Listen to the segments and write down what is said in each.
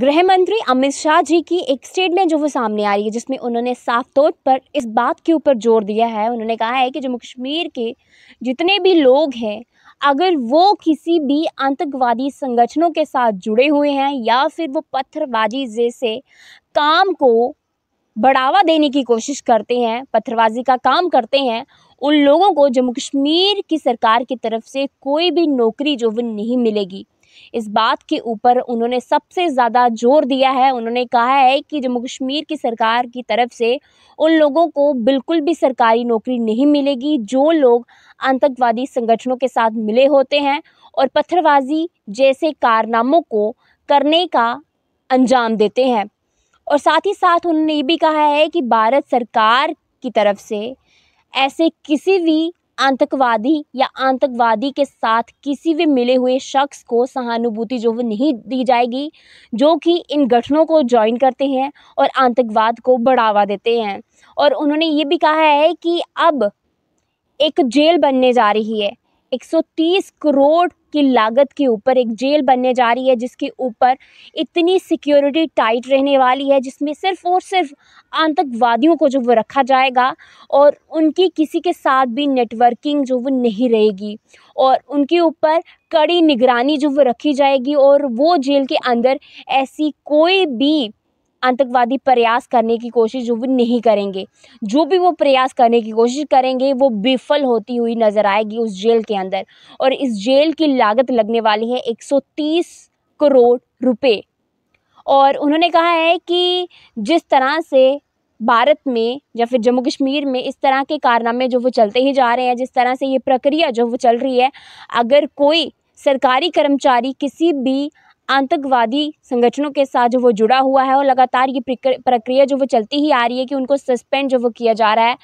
गृह मंत्री अमित शाह जी की एक स्टेटमेंट जो वो सामने आ रही है जिसमें उन्होंने साफ तौर पर इस बात के ऊपर जोर दिया है उन्होंने कहा है कि जम्मू कश्मीर के जितने भी लोग हैं अगर वो किसी भी आतंकवादी संगठनों के साथ जुड़े हुए हैं या फिर वो पत्थरबाजी जैसे काम को बढ़ावा देने की कोशिश करते हैं पत्थरबाजी का काम करते हैं उन लोगों को जम्मू कश्मीर की सरकार की तरफ से कोई भी नौकरी जो वो नहीं मिलेगी इस बात के ऊपर उन्होंने सबसे ज़्यादा जोर दिया है उन्होंने कहा है कि जम्मू कश्मीर की सरकार की तरफ से उन लोगों को बिल्कुल भी सरकारी नौकरी नहीं मिलेगी जो लोग आतंकवादी संगठनों के साथ मिले होते हैं और पत्थरबाजी जैसे कारनामों को करने का अंजाम देते हैं और साथ ही साथ उन्होंने ये भी कहा है कि भारत सरकार की तरफ से ऐसे किसी भी आतंकवादी या आतंकवादी के साथ किसी भी मिले हुए शख्स को सहानुभूति जो वो नहीं दी जाएगी जो कि इन गठनों को ज्वाइन करते हैं और आतंकवाद को बढ़ावा देते हैं और उन्होंने ये भी कहा है कि अब एक जेल बनने जा रही है 130 करोड़ की लागत के ऊपर एक जेल बनने जा रही है जिसके ऊपर इतनी सिक्योरिटी टाइट रहने वाली है जिसमें सिर्फ और सिर्फ आतंकवादियों को जो वो रखा जाएगा और उनकी किसी के साथ भी नेटवर्किंग जो वो नहीं रहेगी और उनके ऊपर कड़ी निगरानी जो वो रखी जाएगी और वो जेल के अंदर ऐसी कोई भी आतंकवादी प्रयास करने की कोशिश जो वो नहीं करेंगे जो भी वो प्रयास करने की कोशिश करेंगे वो विफल होती हुई नज़र आएगी उस जेल के अंदर और इस जेल की लागत लगने वाली है 130 करोड़ रुपए और उन्होंने कहा है कि जिस तरह से भारत में या फिर जम्मू कश्मीर में इस तरह के कारनामे जो वो चलते ही जा रहे हैं जिस तरह से ये प्रक्रिया जो वो चल रही है अगर कोई सरकारी कर्मचारी किसी भी आतंकवादी संगठनों के साथ जो वो जुड़ा हुआ है और लगातार ये प्रक्रिया जो वो चलती ही आ रही है कि उनको सस्पेंड जो वो किया जा रहा है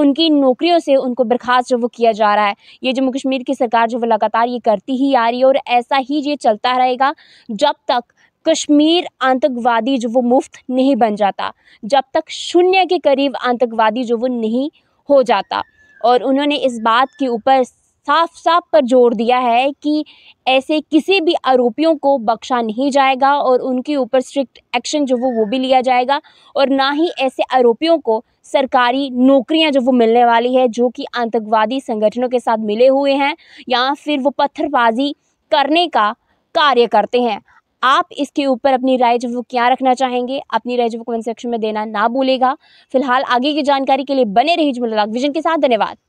उनकी नौकरियों से उनको बर्खास्त जो वो किया जा रहा है ये जम्मू कश्मीर की सरकार जो वो लगातार ये करती ही आ रही है और ऐसा ही ये चलता रहेगा जब तक कश्मीर आतंकवादी जो वो मुफ्त नहीं बन जाता जब तक शून्य के करीब आतंकवादी जो वो नहीं हो जाता और उन्होंने इस बात के ऊपर साफ साफ पर जोर दिया है कि ऐसे किसी भी आरोपियों को बख्शा नहीं जाएगा और उनके ऊपर स्ट्रिक्ट एक्शन जो वो वो भी लिया जाएगा और ना ही ऐसे आरोपियों को सरकारी नौकरियां जो वो मिलने वाली है जो कि आतंकवादी संगठनों के साथ मिले हुए हैं या फिर वो पत्थरबाजी करने का कार्य करते हैं आप इसके ऊपर अपनी राय जो वो क्या रखना चाहेंगे अपनी राय जो वो कमेंट सेक्शन में देना ना भूलेगा फिलहाल आगे की जानकारी के लिए बने रही जुमला विजन के साथ धन्यवाद